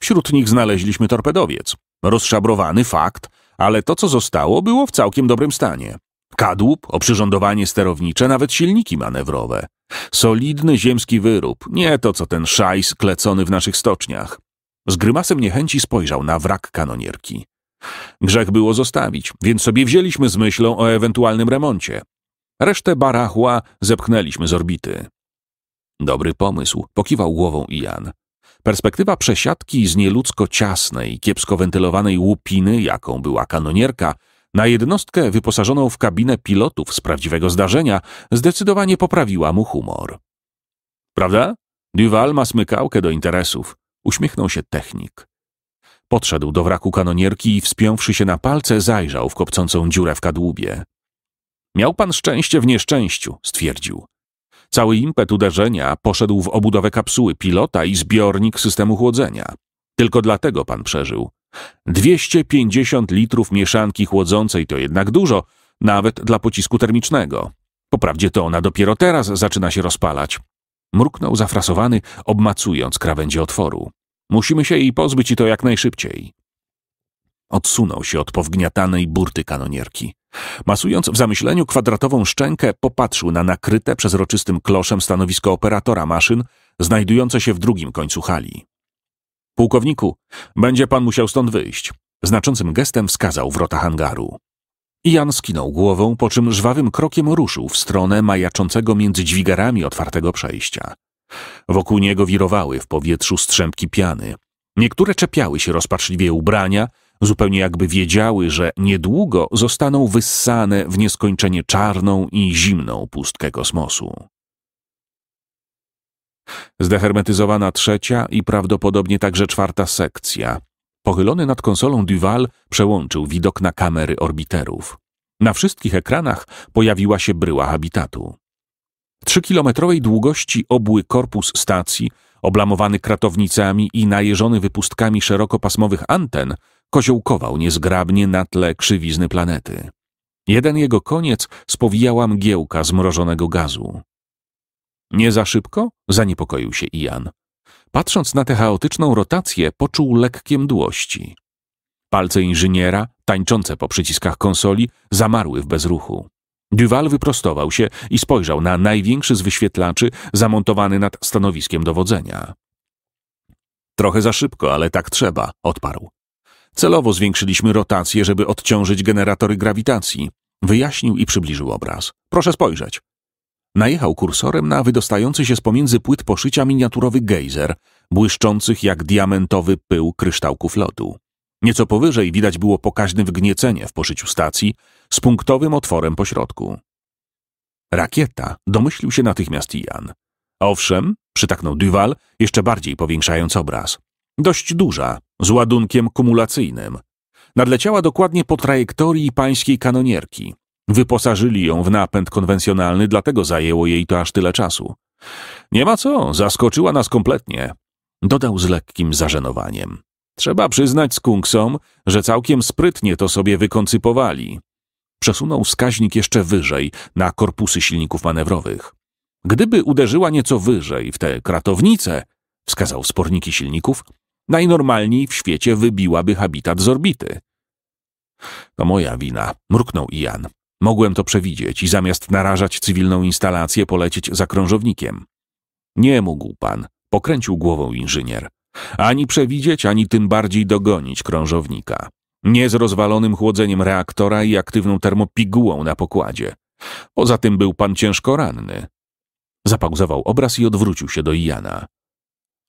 Speaker 1: Wśród nich znaleźliśmy torpedowiec. Rozszabrowany fakt, ale to, co zostało, było w całkiem dobrym stanie. Kadłub, oprzyrządowanie sterownicze, nawet silniki manewrowe. Solidny ziemski wyrób, nie to co ten szajs klecony w naszych stoczniach. Z grymasem niechęci spojrzał na wrak kanonierki. Grzech było zostawić, więc sobie wzięliśmy z myślą o ewentualnym remoncie. Resztę barachła zepchnęliśmy z orbity. Dobry pomysł, pokiwał głową Ian. Perspektywa przesiadki z nieludzko ciasnej, kiepsko wentylowanej łupiny, jaką była kanonierka, na jednostkę wyposażoną w kabinę pilotów z prawdziwego zdarzenia zdecydowanie poprawiła mu humor. Prawda? Duval ma smykałkę do interesów. Uśmiechnął się technik. Podszedł do wraku kanonierki i wspiąwszy się na palce zajrzał w kopcącą dziurę w kadłubie. Miał pan szczęście w nieszczęściu, stwierdził. Cały impet uderzenia poszedł w obudowę kapsuły pilota i zbiornik systemu chłodzenia. Tylko dlatego pan przeżył. 250 litrów mieszanki chłodzącej to jednak dużo, nawet dla pocisku termicznego. Poprawdzie to ona dopiero teraz zaczyna się rozpalać. Mruknął zafrasowany, obmacując krawędzie otworu. Musimy się jej pozbyć i to jak najszybciej. Odsunął się od powgniatanej burty kanonierki. Masując w zamyśleniu kwadratową szczękę, popatrzył na nakryte przezroczystym kloszem stanowisko operatora maszyn, znajdujące się w drugim końcu hali. Pułkowniku, będzie pan musiał stąd wyjść. Znaczącym gestem wskazał wrota hangaru. Jan skinął głową, po czym żwawym krokiem ruszył w stronę majaczącego między dźwigarami otwartego przejścia. Wokół niego wirowały w powietrzu strzępki piany. Niektóre czepiały się rozpaczliwie ubrania, zupełnie jakby wiedziały, że niedługo zostaną wyssane w nieskończenie czarną i zimną pustkę kosmosu. Zdehermetyzowana trzecia i prawdopodobnie także czwarta sekcja – Pochylony nad konsolą Duval przełączył widok na kamery orbiterów. Na wszystkich ekranach pojawiła się bryła habitatu. Trzykilometrowej długości obły korpus stacji, oblamowany kratownicami i najeżony wypustkami szerokopasmowych anten, koziołkował niezgrabnie na tle krzywizny planety. Jeden jego koniec spowijała mgiełka zmrożonego gazu. Nie za szybko? Zaniepokoił się Ian. Patrząc na tę chaotyczną rotację, poczuł lekkie mdłości. Palce inżyniera, tańczące po przyciskach konsoli, zamarły w bezruchu. Duval wyprostował się i spojrzał na największy z wyświetlaczy zamontowany nad stanowiskiem dowodzenia. Trochę za szybko, ale tak trzeba, odparł. Celowo zwiększyliśmy rotację, żeby odciążyć generatory grawitacji. Wyjaśnił i przybliżył obraz. Proszę spojrzeć. Najechał kursorem na wydostający się z pomiędzy płyt poszycia miniaturowy gejzer, błyszczących jak diamentowy pył kryształków lodu. Nieco powyżej widać było pokaźne wgniecenie w poszyciu stacji z punktowym otworem po środku. Rakieta, domyślił się natychmiast Jan. Owszem, przytaknął Duval, jeszcze bardziej powiększając obraz. Dość duża, z ładunkiem kumulacyjnym. Nadleciała dokładnie po trajektorii pańskiej kanonierki. Wyposażyli ją w napęd konwencjonalny, dlatego zajęło jej to aż tyle czasu. Nie ma co, zaskoczyła nas kompletnie, dodał z lekkim zażenowaniem. Trzeba przyznać skunksom, że całkiem sprytnie to sobie wykoncypowali. Przesunął wskaźnik jeszcze wyżej, na korpusy silników manewrowych. Gdyby uderzyła nieco wyżej, w te kratownice, wskazał sporniki silników, najnormalniej w świecie wybiłaby habitat z orbity. To moja wina, mruknął Ian. Mogłem to przewidzieć i zamiast narażać cywilną instalację, polecieć za krążownikiem. Nie mógł pan, pokręcił głową inżynier. Ani przewidzieć, ani tym bardziej dogonić krążownika. Nie z rozwalonym chłodzeniem reaktora i aktywną termopigułą na pokładzie. Poza tym był pan ciężko ranny. Zapauzował obraz i odwrócił się do Iana.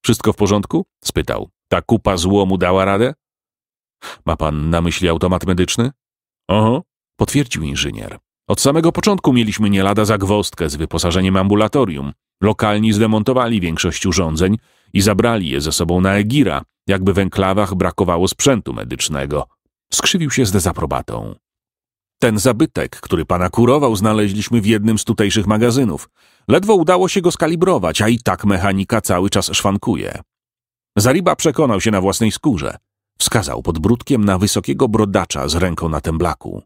Speaker 1: Wszystko w porządku? spytał. Ta kupa złomu dała radę? Ma pan na myśli automat medyczny? Oho, potwierdził inżynier. Od samego początku mieliśmy nie lada zagwostkę z wyposażeniem ambulatorium. Lokalni zdemontowali większość urządzeń i zabrali je ze sobą na Egira, jakby w enklawach brakowało sprzętu medycznego. Skrzywił się z dezaprobatą. Ten zabytek, który pana kurował, znaleźliśmy w jednym z tutejszych magazynów. Ledwo udało się go skalibrować, a i tak mechanika cały czas szwankuje. Zariba przekonał się na własnej skórze. Wskazał podbródkiem na wysokiego brodacza z ręką na temblaku.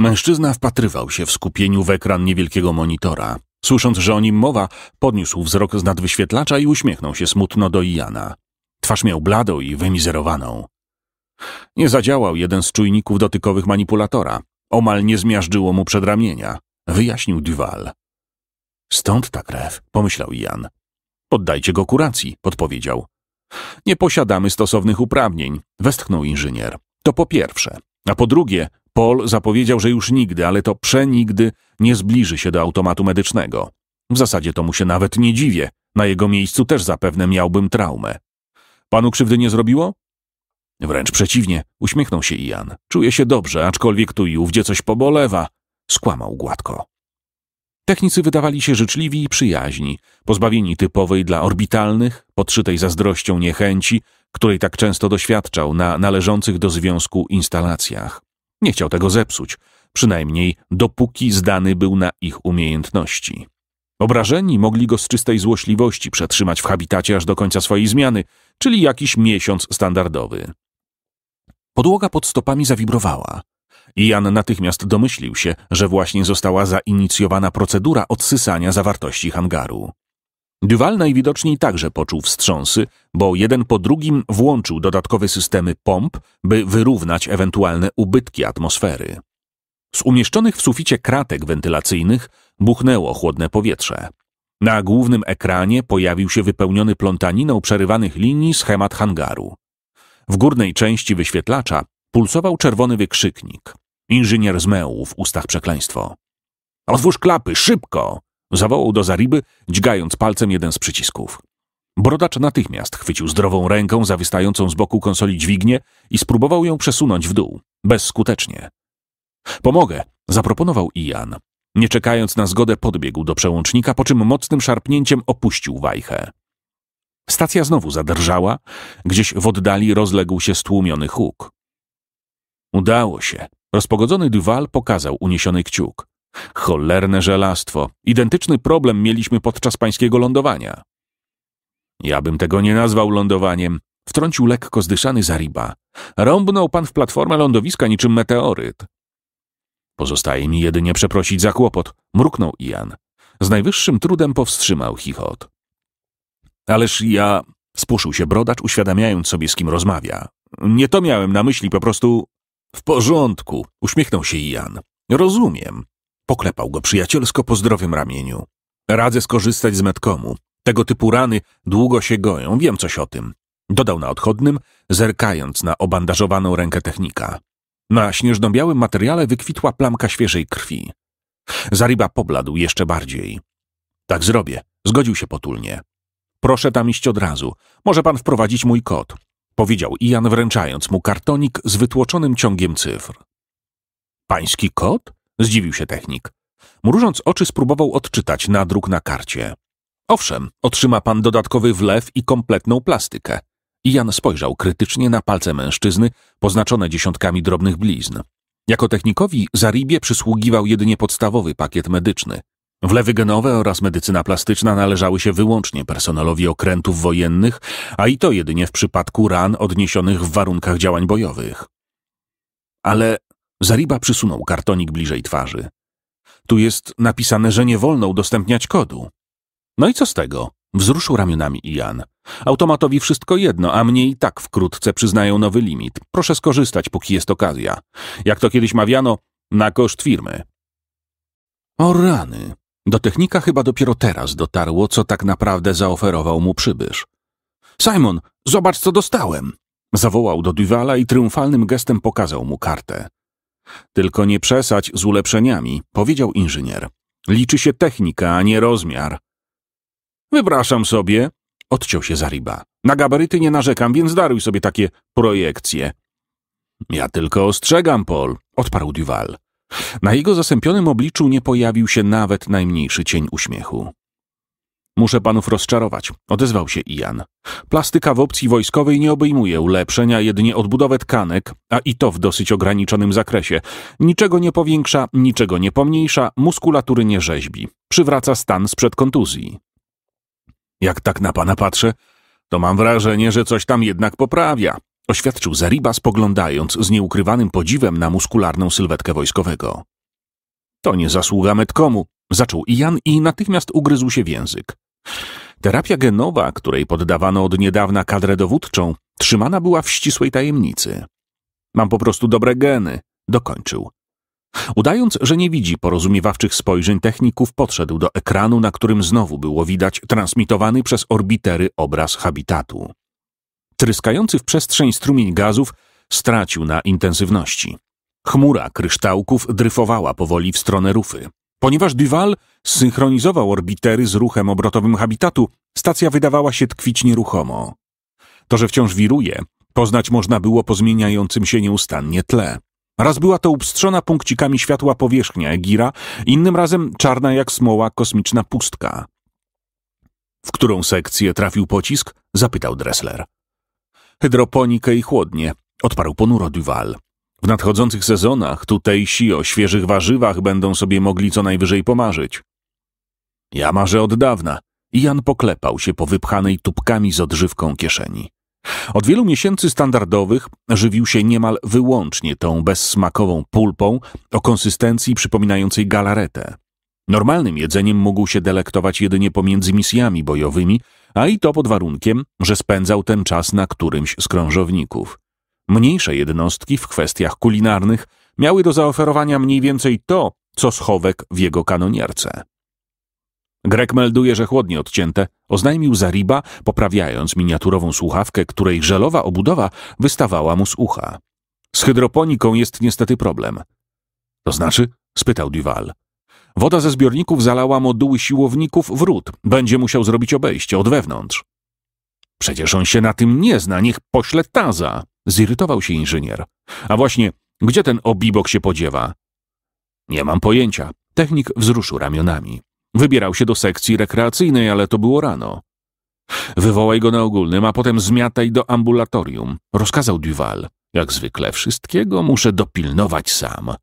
Speaker 1: Mężczyzna wpatrywał się w skupieniu w ekran niewielkiego monitora. Słysząc, że o nim mowa, podniósł wzrok z nadwyświetlacza i uśmiechnął się smutno do Iana. Twarz miał bladą i wymizerowaną. Nie zadziałał jeden z czujników dotykowych manipulatora. Omal nie zmiażdżyło mu przedramienia. Wyjaśnił Duval. Stąd ta krew, pomyślał Ian. Poddajcie go kuracji, podpowiedział. Nie posiadamy stosownych uprawnień, westchnął inżynier. To po pierwsze. A po drugie, Paul zapowiedział, że już nigdy, ale to przenigdy nie zbliży się do automatu medycznego. W zasadzie to mu się nawet nie dziwię. Na jego miejscu też zapewne miałbym traumę. Panu krzywdy nie zrobiło? Wręcz przeciwnie, uśmiechnął się Ian. Czuję się dobrze, aczkolwiek tu i ówdzie coś pobolewa. Skłamał gładko. Technicy wydawali się życzliwi i przyjaźni, pozbawieni typowej dla orbitalnych, podszytej zazdrością niechęci, której tak często doświadczał na należących do związku instalacjach. Nie chciał tego zepsuć, przynajmniej dopóki zdany był na ich umiejętności. Obrażeni mogli go z czystej złośliwości przetrzymać w habitacie aż do końca swojej zmiany, czyli jakiś miesiąc standardowy. Podłoga pod stopami zawibrowała. Jan natychmiast domyślił się, że właśnie została zainicjowana procedura odsysania zawartości hangaru. Duval najwidoczniej także poczuł wstrząsy, bo jeden po drugim włączył dodatkowe systemy pomp, by wyrównać ewentualne ubytki atmosfery. Z umieszczonych w suficie kratek wentylacyjnych buchnęło chłodne powietrze. Na głównym ekranie pojawił się wypełniony plątaniną przerywanych linii schemat hangaru. W górnej części wyświetlacza pulsował czerwony wykrzyknik. Inżynier zmeł w ustach przekleństwo. Otwórz klapy, szybko! Zawołał do Zariby, dźgając palcem jeden z przycisków. Brodacz natychmiast chwycił zdrową ręką zawistającą z boku konsoli dźwignię i spróbował ją przesunąć w dół. Bezskutecznie. Pomogę, zaproponował Ian. Nie czekając na zgodę, podbiegł do przełącznika, po czym mocnym szarpnięciem opuścił wajchę. Stacja znowu zadrżała, gdzieś w oddali rozległ się stłumiony huk. Udało się. Rozpogodzony Duval pokazał uniesiony kciuk. Cholerne żelastwo. Identyczny problem mieliśmy podczas pańskiego lądowania. Ja bym tego nie nazwał lądowaniem. Wtrącił lekko zdyszany Zariba. Rąbnął pan w platformę lądowiska niczym meteoryt. Pozostaje mi jedynie przeprosić za kłopot. Mruknął Ian. Z najwyższym trudem powstrzymał chichot. Ależ ja... Spuszył się brodacz, uświadamiając sobie, z kim rozmawia. Nie to miałem na myśli, po prostu... W porządku, uśmiechnął się Ian. Rozumiem. Poklepał go przyjacielsko po zdrowym ramieniu. Radzę skorzystać z metkomu. Tego typu rany długo się goją, wiem coś o tym. Dodał na odchodnym, zerkając na obandażowaną rękę technika. Na śnieżnobiałym białym materiale wykwitła plamka świeżej krwi. Zariba pobladł jeszcze bardziej. Tak zrobię, zgodził się potulnie. Proszę tam iść od razu. Może pan wprowadzić mój kod, powiedział Ian, wręczając mu kartonik z wytłoczonym ciągiem cyfr. Pański kod? Zdziwił się technik. Mrużąc oczy spróbował odczytać nadruk na karcie. Owszem, otrzyma pan dodatkowy wlew i kompletną plastykę. Jan spojrzał krytycznie na palce mężczyzny, poznaczone dziesiątkami drobnych blizn. Jako technikowi Zaribie przysługiwał jedynie podstawowy pakiet medyczny. Wlewy genowe oraz medycyna plastyczna należały się wyłącznie personelowi okrętów wojennych, a i to jedynie w przypadku ran odniesionych w warunkach działań bojowych. Ale Zariba przysunął kartonik bliżej twarzy. Tu jest napisane, że nie wolno udostępniać kodu. No i co z tego? Wzruszył ramionami Ian. Automatowi wszystko jedno, a mnie i tak wkrótce przyznają nowy limit. Proszę skorzystać, póki jest okazja. Jak to kiedyś mawiano, na koszt firmy. O rany! Do technika chyba dopiero teraz dotarło, co tak naprawdę zaoferował mu przybysz. Simon, zobacz, co dostałem! Zawołał do Duvala i triumfalnym gestem pokazał mu kartę. Tylko nie przesać z ulepszeniami, powiedział inżynier. Liczy się technika, a nie rozmiar. Wypraszam sobie, odciął się Zariba. Na gabaryty nie narzekam, więc daruj sobie takie projekcje. Ja tylko ostrzegam, Paul, odparł Duval. Na jego zasępionym obliczu nie pojawił się nawet najmniejszy cień uśmiechu. Muszę panów rozczarować, odezwał się Ian. Plastyka w opcji wojskowej nie obejmuje ulepszenia, jedynie odbudowę tkanek, a i to w dosyć ograniczonym zakresie. Niczego nie powiększa, niczego nie pomniejsza, muskulatury nie rzeźbi. Przywraca stan sprzed kontuzji. Jak tak na pana patrzę, to mam wrażenie, że coś tam jednak poprawia, oświadczył Zariba spoglądając z nieukrywanym podziwem na muskularną sylwetkę wojskowego. To nie zasługa metkomu, zaczął Ian i natychmiast ugryzł się w język. Terapia genowa, której poddawano od niedawna kadrę dowódczą, trzymana była w ścisłej tajemnicy. Mam po prostu dobre geny, dokończył. Udając, że nie widzi porozumiewawczych spojrzeń techników, podszedł do ekranu, na którym znowu było widać transmitowany przez orbitery obraz habitatu. Tryskający w przestrzeń strumień gazów stracił na intensywności. Chmura kryształków dryfowała powoli w stronę rufy. Ponieważ Duval zsynchronizował orbitery z ruchem obrotowym habitatu, stacja wydawała się tkwić nieruchomo. To, że wciąż wiruje, poznać można było po zmieniającym się nieustannie tle. Raz była to upstrzona punkcikami światła powierzchnia Egira, innym razem czarna jak smoła kosmiczna pustka. W którą sekcję trafił pocisk? zapytał Dressler. Hydroponikę i chłodnie, odparł ponuro Duval. W nadchodzących sezonach tutejsi o świeżych warzywach będą sobie mogli co najwyżej pomarzyć. Ja marzę od dawna. I Jan poklepał się po wypchanej tubkami z odżywką kieszeni. Od wielu miesięcy standardowych żywił się niemal wyłącznie tą bezsmakową pulpą o konsystencji przypominającej galaretę. Normalnym jedzeniem mógł się delektować jedynie pomiędzy misjami bojowymi, a i to pod warunkiem, że spędzał ten czas na którymś z krążowników. Mniejsze jednostki w kwestiach kulinarnych miały do zaoferowania mniej więcej to, co schowek w jego kanonierce. Grek melduje, że chłodnie odcięte, oznajmił Zariba, poprawiając miniaturową słuchawkę, której żelowa obudowa wystawała mu z ucha. Z hydroponiką jest niestety problem. To znaczy? spytał Duval. Woda ze zbiorników zalała moduły siłowników wrót. Będzie musiał zrobić obejście od wewnątrz. Przecież on się na tym nie zna, niech pośle taza! Zirytował się inżynier. A właśnie, gdzie ten obibok się podziewa? Nie mam pojęcia. Technik wzruszył ramionami. Wybierał się do sekcji rekreacyjnej, ale to było rano. Wywołaj go na ogólnym, a potem zmiataj do ambulatorium, rozkazał Duval. Jak zwykle wszystkiego muszę dopilnować sam.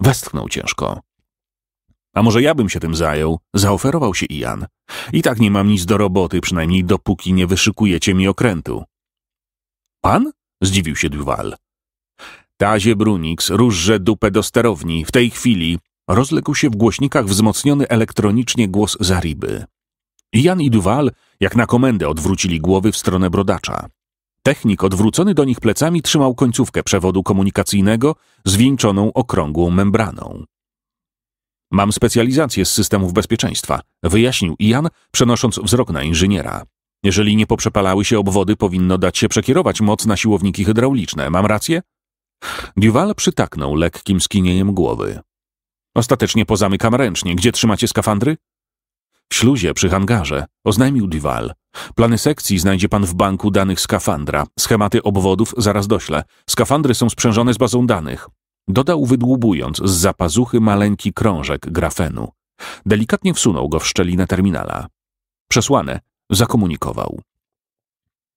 Speaker 1: Westchnął ciężko. A może ja bym się tym zajął? Zaoferował się Ian. I tak nie mam nic do roboty, przynajmniej dopóki nie wyszykujecie mi okrętu. Pan? Zdziwił się Duval. Tazie Brunix, różże dupę do sterowni, w tej chwili rozległ się w głośnikach wzmocniony elektronicznie głos Zariby. Jan i Duval, jak na komendę, odwrócili głowy w stronę brodacza. Technik odwrócony do nich plecami trzymał końcówkę przewodu komunikacyjnego zwieńczoną okrągłą membraną. Mam specjalizację z systemów bezpieczeństwa, wyjaśnił Ian, przenosząc wzrok na inżyniera. Jeżeli nie poprzepalały się obwody, powinno dać się przekierować moc na siłowniki hydrauliczne. Mam rację? Duval przytaknął lekkim skinieniem głowy. Ostatecznie pozamykam ręcznie. Gdzie trzymacie skafandry? W śluzie przy hangarze, oznajmił Duval. Plany sekcji znajdzie pan w banku danych skafandra. Schematy obwodów zaraz dośle. Skafandry są sprzężone z bazą danych. Dodał wydłubując z zapazuchy maleńki krążek grafenu. Delikatnie wsunął go w szczelinę terminala. Przesłane, zakomunikował.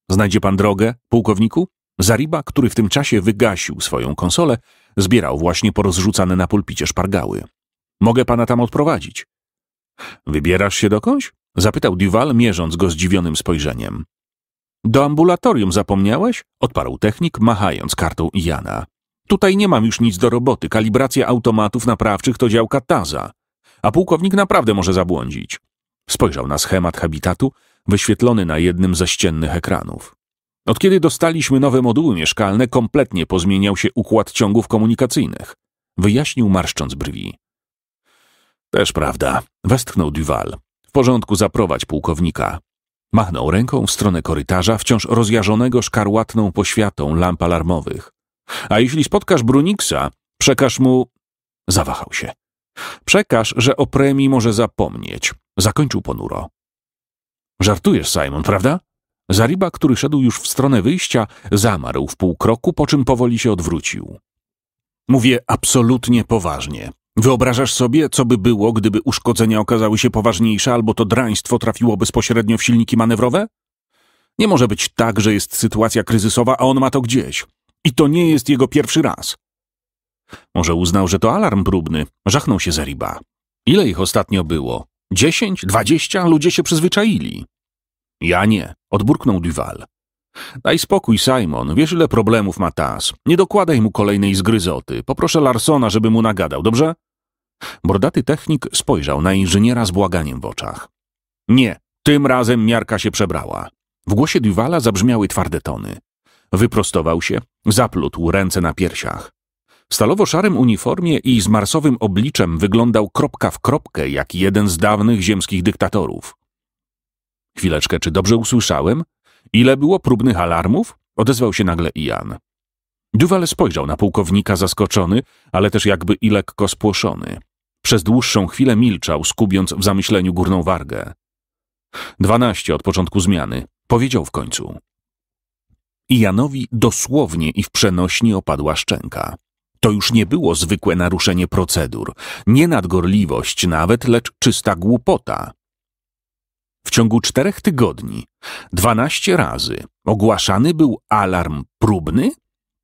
Speaker 1: Znajdzie pan drogę, pułkowniku? Zariba, który w tym czasie wygasił swoją konsolę, zbierał właśnie porozrzucane na pulpicie szpargały. Mogę pana tam odprowadzić. Wybierasz się dokądś? Zapytał Duval, mierząc go zdziwionym spojrzeniem. Do ambulatorium zapomniałeś? Odparł technik, machając kartą Jana. Tutaj nie mam już nic do roboty. Kalibracja automatów naprawczych to działka Taza. A pułkownik naprawdę może zabłądzić. Spojrzał na schemat habitatu, wyświetlony na jednym ze ściennych ekranów. Od kiedy dostaliśmy nowe moduły mieszkalne, kompletnie pozmieniał się układ ciągów komunikacyjnych. Wyjaśnił marszcząc brwi. Też prawda, westchnął Duval. W porządku zaprowadź pułkownika. Machnął ręką w stronę korytarza, wciąż rozjarzonego szkarłatną poświatą lamp alarmowych. A jeśli spotkasz Bruniksa, przekaż mu... Zawahał się. Przekaż, że o premii może zapomnieć. Zakończył ponuro. Żartujesz, Simon, prawda? Zariba, który szedł już w stronę wyjścia, zamarł w pół kroku, po czym powoli się odwrócił. Mówię absolutnie poważnie. Wyobrażasz sobie, co by było, gdyby uszkodzenia okazały się poważniejsze albo to draństwo trafiło bezpośrednio w silniki manewrowe? Nie może być tak, że jest sytuacja kryzysowa, a on ma to gdzieś. I to nie jest jego pierwszy raz. Może uznał, że to alarm próbny. Żachnął się Zariba. Ile ich ostatnio było? Dziesięć? Dwadzieścia? Ludzie się przyzwyczaili. Ja nie, odburknął Duval. Daj spokój, Simon, wiesz ile problemów ma Taz. Nie dokładaj mu kolejnej zgryzoty. Poproszę Larsona, żeby mu nagadał, dobrze? Bordaty technik spojrzał na inżyniera z błaganiem w oczach. Nie, tym razem miarka się przebrała. W głosie Duvala zabrzmiały twarde tony. Wyprostował się, zaplótł ręce na piersiach. W stalowo-szarym uniformie i z marsowym obliczem wyglądał kropka w kropkę jak jeden z dawnych ziemskich dyktatorów. Chwileczkę, czy dobrze usłyszałem? Ile było próbnych alarmów? Odezwał się nagle Ian. Duval spojrzał na pułkownika zaskoczony, ale też jakby i lekko spłoszony. Przez dłuższą chwilę milczał, skubiąc w zamyśleniu górną wargę. Dwanaście od początku zmiany, powiedział w końcu. Janowi dosłownie i w przenośni opadła szczęka. To już nie było zwykłe naruszenie procedur, nie nadgorliwość nawet, lecz czysta głupota. W ciągu czterech tygodni, dwanaście razy, ogłaszany był alarm próbny?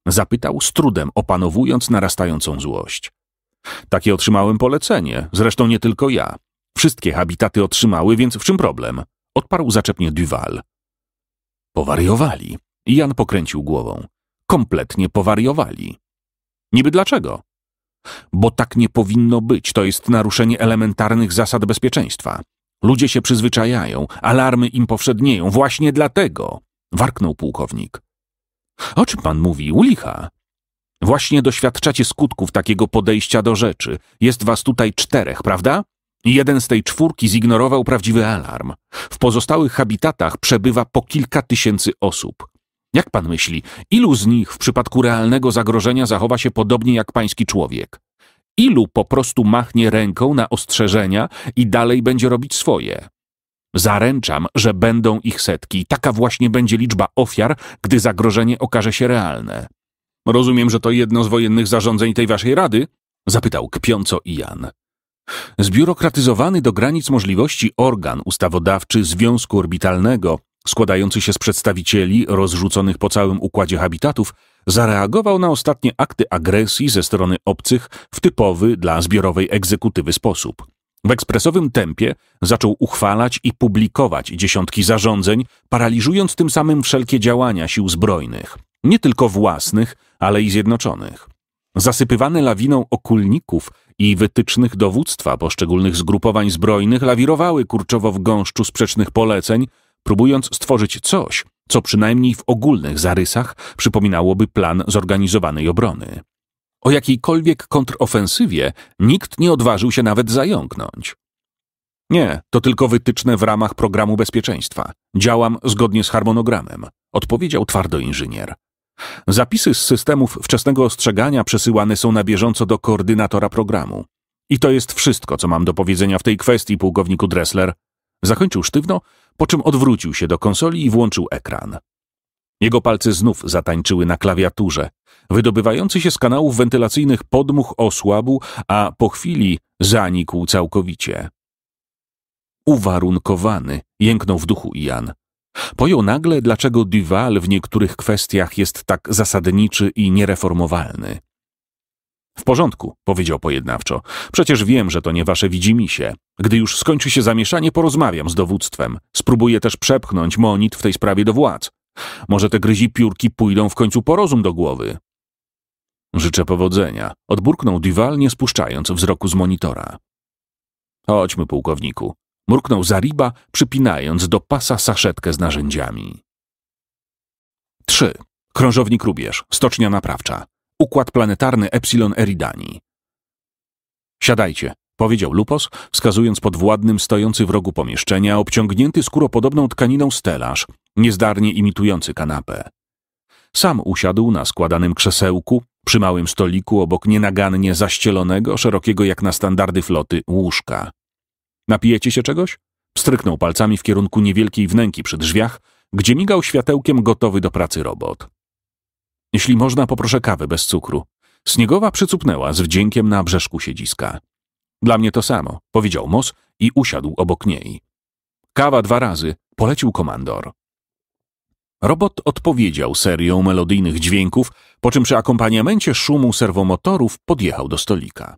Speaker 1: Zapytał z trudem, opanowując narastającą złość. Takie otrzymałem polecenie, zresztą nie tylko ja. Wszystkie habitaty otrzymały, więc w czym problem? Odparł zaczepnie Duval. Powariowali. Jan pokręcił głową. Kompletnie powariowali. Niby dlaczego? Bo tak nie powinno być, to jest naruszenie elementarnych zasad bezpieczeństwa. Ludzie się przyzwyczajają, alarmy im powszednieją. Właśnie dlatego, warknął pułkownik. O czym pan mówi, ulicha? Właśnie doświadczacie skutków takiego podejścia do rzeczy. Jest was tutaj czterech, prawda? Jeden z tej czwórki zignorował prawdziwy alarm. W pozostałych habitatach przebywa po kilka tysięcy osób. Jak pan myśli, ilu z nich w przypadku realnego zagrożenia zachowa się podobnie jak pański człowiek? ilu po prostu machnie ręką na ostrzeżenia i dalej będzie robić swoje. Zaręczam, że będą ich setki. Taka właśnie będzie liczba ofiar, gdy zagrożenie okaże się realne. Rozumiem, że to jedno z wojennych zarządzeń tej waszej rady? Zapytał kpiąco Ian. Zbiurokratyzowany do granic możliwości organ ustawodawczy Związku Orbitalnego, składający się z przedstawicieli rozrzuconych po całym układzie habitatów, zareagował na ostatnie akty agresji ze strony obcych w typowy dla zbiorowej egzekutywy sposób. W ekspresowym tempie zaczął uchwalać i publikować dziesiątki zarządzeń, paraliżując tym samym wszelkie działania sił zbrojnych, nie tylko własnych, ale i zjednoczonych. Zasypywany lawiną okulników i wytycznych dowództwa poszczególnych zgrupowań zbrojnych lawirowały kurczowo w gąszczu sprzecznych poleceń, próbując stworzyć coś, co przynajmniej w ogólnych zarysach przypominałoby plan zorganizowanej obrony. O jakiejkolwiek kontrofensywie nikt nie odważył się nawet zająknąć. Nie, to tylko wytyczne w ramach programu bezpieczeństwa. Działam zgodnie z harmonogramem, odpowiedział twardo inżynier. Zapisy z systemów wczesnego ostrzegania przesyłane są na bieżąco do koordynatora programu. I to jest wszystko, co mam do powiedzenia w tej kwestii, pułkowniku Dressler. Zakończył sztywno, po czym odwrócił się do konsoli i włączył ekran. Jego palce znów zatańczyły na klawiaturze. Wydobywający się z kanałów wentylacyjnych podmuch osłabł, a po chwili zanikł całkowicie. Uwarunkowany, jęknął w duchu Ian. Pojął nagle, dlaczego Duval w niektórych kwestiach jest tak zasadniczy i niereformowalny. W porządku, powiedział pojednawczo. Przecież wiem, że to nie wasze się. Gdy już skończy się zamieszanie, porozmawiam z dowództwem. Spróbuję też przepchnąć monit w tej sprawie do władz. Może te gryzi piórki pójdą w końcu po rozum do głowy. Życzę powodzenia, odburknął Duval, nie spuszczając wzroku z monitora. Chodźmy, pułkowniku, mruknął Zariba, przypinając do pasa saszetkę z narzędziami. 3. Krążownik Rubierz. stocznia naprawcza układ planetarny Epsilon Eridani. Siadajcie, powiedział Lupos, wskazując podwładnym stojący w rogu pomieszczenia, obciągnięty skóropodobną tkaniną stelaż, niezdarnie imitujący kanapę. Sam usiadł na składanym krzesełku, przy małym stoliku obok nienagannie zaścielonego, szerokiego jak na standardy floty, łóżka. Napijecie się czegoś? Stryknął palcami w kierunku niewielkiej wnęki przy drzwiach, gdzie migał światełkiem gotowy do pracy robot. Jeśli można, poproszę kawę bez cukru. Sniegowa przycupnęła z wdziękiem na brzeszku siedziska. Dla mnie to samo, powiedział Mos i usiadł obok niej. Kawa dwa razy, polecił komandor. Robot odpowiedział serią melodyjnych dźwięków, po czym przy akompaniamencie szumu serwomotorów podjechał do stolika.